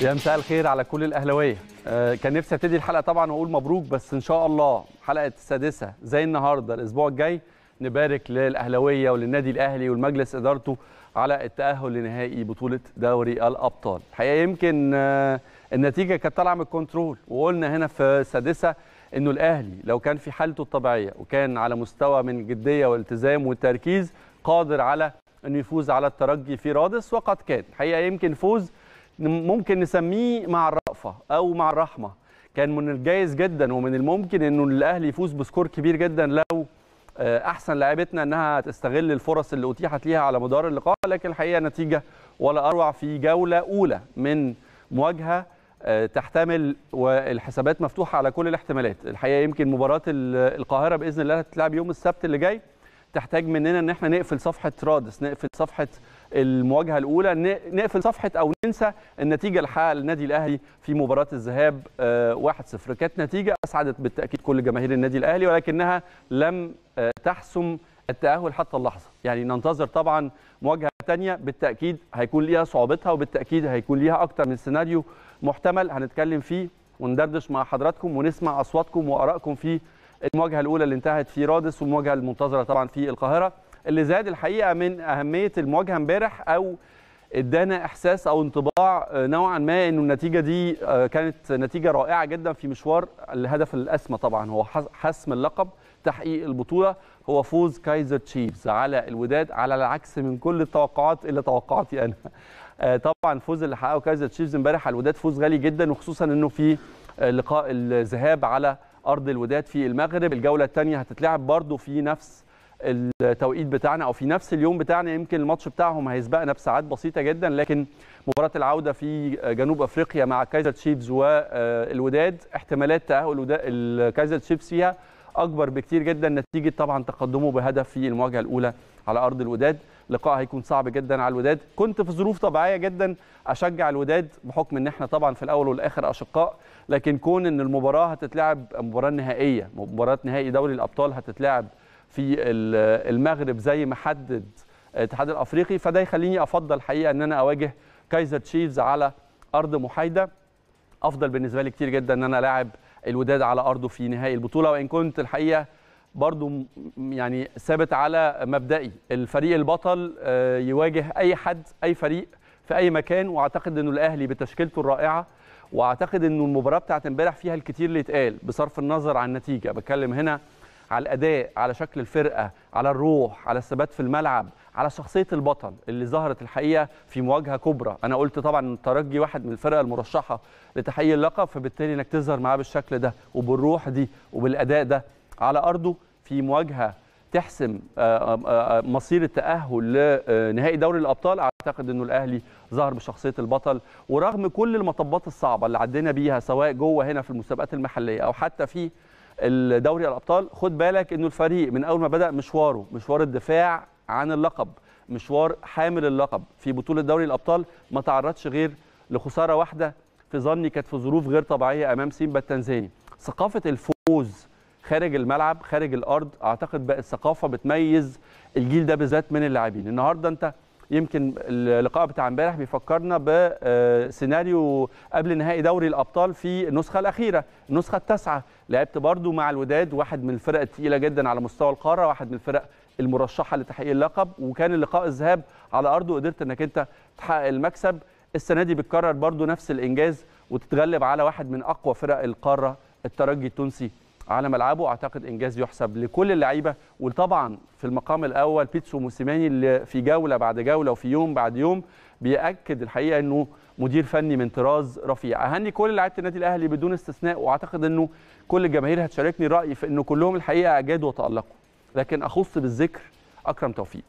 يا مساء الخير على كل الاهلاويه آه كان نفسي ابتدي الحلقه طبعا واقول مبروك بس ان شاء الله حلقه السادسه زي النهارده الاسبوع الجاي نبارك للاهلاويه وللنادي الاهلي والمجلس ادارته على التاهل لنهائي بطوله دوري الابطال الحقيقه يمكن آه النتيجه كانت طالعه من الكنترول وقلنا هنا في السادسه انه الاهلي لو كان في حالته الطبيعيه وكان على مستوى من الجديه والتزام والتركيز قادر على انه يفوز على الترجي في رادس وقد كان الحقيقه يمكن فوز ممكن نسميه مع الرأفة أو مع الرحمة كان من الجايز جدا ومن الممكن أنه الأهلي يفوز بسكور كبير جدا لو آه، أحسن لعبتنا أنها تستغل الفرص اللي أتيحت ليها على مدار اللقاء لكن الحقيقة نتيجة ولا أروع في جولة أولى من مواجهة آه، تحتمل والحسابات مفتوحة على كل الاحتمالات الحقيقة يمكن مباراة القاهرة بإذن الله هتتلعب يوم السبت اللي جاي تحتاج مننا ان احنا نقفل صفحه رادس نقفل صفحه المواجهه الاولى نقفل صفحه او ننسى النتيجه الحقيقه للنادي الاهلي في مباراه الذهاب 1-0 آه، كانت نتيجه اسعدت بالتاكيد كل جماهير النادي الاهلي ولكنها لم آه، تحسم التاهل حتى اللحظه يعني ننتظر طبعا مواجهه ثانيه بالتاكيد هيكون ليها صعوبتها وبالتاكيد هيكون ليها اكتر من سيناريو محتمل هنتكلم فيه وندردش مع حضراتكم ونسمع اصواتكم وارائكم فيه المواجهه الاولى اللي انتهت في رادس والمواجهه المنتظره طبعا في القاهره اللي زاد الحقيقه من اهميه المواجهه امبارح او ادانا احساس او انطباع آه، نوعا ما انه النتيجه دي آه، كانت نتيجه رائعه جدا في مشوار الهدف الاسمى طبعا هو حسم اللقب تحقيق البطوله هو فوز كايزر تشيفز على الوداد على العكس من كل التوقعات اللي توقعتي انا آه، طبعا فوز اللي حققه كايزر تشيفز امبارح على الوداد فوز غالي جدا وخصوصا انه في لقاء الذهاب على ارض الوداد في المغرب الجوله الثانيه هتتلعب برضو في نفس التوقيت بتاعنا او في نفس اليوم بتاعنا يمكن الماتش بتاعهم هيسبقنا بساعات بسيطه جدا لكن مباراه العوده في جنوب افريقيا مع كايزر تشيفز والوداد احتمالات تاهل الكايزر تشيفز فيها اكبر بكتير جدا نتيجه طبعا تقدمه بهدف في المواجهه الاولى على ارض الوداد لقاء هيكون صعب جدا على الوداد كنت في ظروف طبيعيه جدا اشجع الوداد بحكم ان احنا طبعا في الاول والاخر اشقاء لكن كون ان المباراه هتتلعب مباراه نهائيه مباراه نهائي دوري الابطال هتتلعب في المغرب زي ما حدد الاتحاد الافريقي فده يخليني افضل حقيقه ان انا اواجه كايزر تشيفز على ارض محايده افضل بالنسبه لي كتير جدا ان انا لاعب الوداد على ارضه في نهائي البطوله وان كنت الحقيقه برضو يعني ثابت على مبدئي الفريق البطل آه، يواجه اي حد اي فريق في اي مكان واعتقد انه الاهلي بتشكيلته الرائعه واعتقد انه المباراه بتاعت امبارح فيها الكتير اللي اتقال بصرف النظر عن النتيجه بتكلم هنا على الاداء على شكل الفرقه على الروح على الثبات في الملعب على شخصيه البطل اللي ظهرت الحقيقه في مواجهه كبرى انا قلت طبعا الترجي واحد من الفرق المرشحه لتحقيق اللقب فبالتالي انك تظهر معاه بالشكل ده وبالروح دي وبالاداء ده على ارضه في مواجهه تحسم آه، آه، آه، مصير التاهل لنهائي دوري الابطال اعتقد انه الاهلي ظهر بشخصيه البطل ورغم كل المطبات الصعبه اللي عدينا بيها سواء جوه هنا في المسابقات المحليه او حتى في دوري الابطال خد بالك انه الفريق من اول ما بدا مشواره مشوار الدفاع عن اللقب مشوار حامل اللقب في بطوله دوري الابطال ما تعرضش غير لخساره واحده في ظني كانت في ظروف غير طبيعيه امام سيمبا التنزاني ثقافه الفوز خارج الملعب خارج الارض اعتقد بقت ثقافه بتميز الجيل ده بالذات من اللاعبين النهارده انت يمكن اللقاء بتاع امبارح بيفكرنا بسيناريو آه، قبل نهائي دوري الابطال في النسخه الاخيره النسخه التاسعه لعبت برضو مع الوداد واحد من الفرق الثقيله جدا على مستوى القاره واحد من الفرق المرشحه لتحقيق اللقب وكان اللقاء الذهاب على ارضه وقدرت انك انت تحقق المكسب السنه دي بتكرر برضه نفس الانجاز وتتغلب على واحد من اقوى فرق القاره الترجي التونسي على ملعبه اعتقد انجاز يحسب لكل اللعيبه وطبعا في المقام الاول بيتسو موسيماني اللي في جوله بعد جوله وفي يوم بعد يوم بياكد الحقيقه انه مدير فني من طراز رفيع اهني كل لعيبه النادي الاهلي بدون استثناء واعتقد انه كل الجماهير هتشاركني رايي في انه كلهم الحقيقه اجادوا وتالقوا لكن اخص بالذكر اكرم توفيق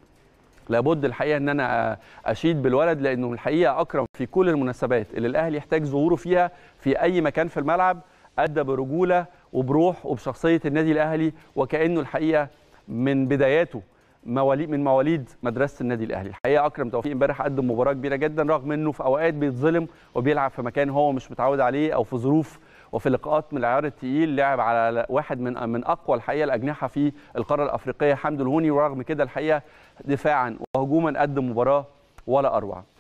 لابد الحقيقه ان انا اشيد بالولد لانه الحقيقه اكرم في كل المناسبات اللي الاهلي يحتاج ظهوره فيها في اي مكان في الملعب ادى برجوله وبروح وبشخصيه النادي الاهلي وكانه الحقيقه من بداياته مواليد من مواليد مدرسه النادي الاهلي الحقيقه اكرم توفيق امبارح قدم مباراه كبيره جدا رغم انه في اوقات بيتظلم وبيلعب في مكان هو مش متعود عليه او في ظروف وفي لقاءات من العيار التقيل لعب على واحد من من اقوى الحقيقه الاجنحه في القاره الافريقيه حمد الهوني ورغم كده الحقيقه دفاعا وهجوما قدم مباراه ولا اروع